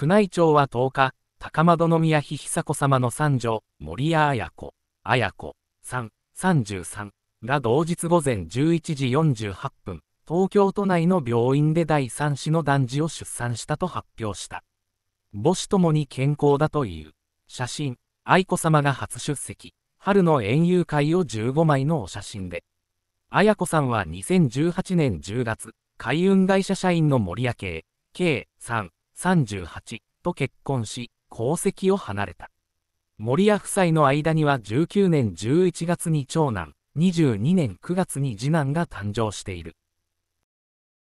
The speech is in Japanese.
宮内庁は10日、高円宮妃久子様の三女、森谷綾子、綾子、3、33が同日午前11時48分、東京都内の病院で第3子の男児を出産したと発表した。母子ともに健康だという。写真、愛子様が初出席、春の園遊会を15枚のお写真で。綾子さんは2018年10月、海運会社社員の森明恵、K3、38と結婚し、皇籍を離れた。森屋夫妻の間には19年11月に長男、22年9月に次男が誕生している。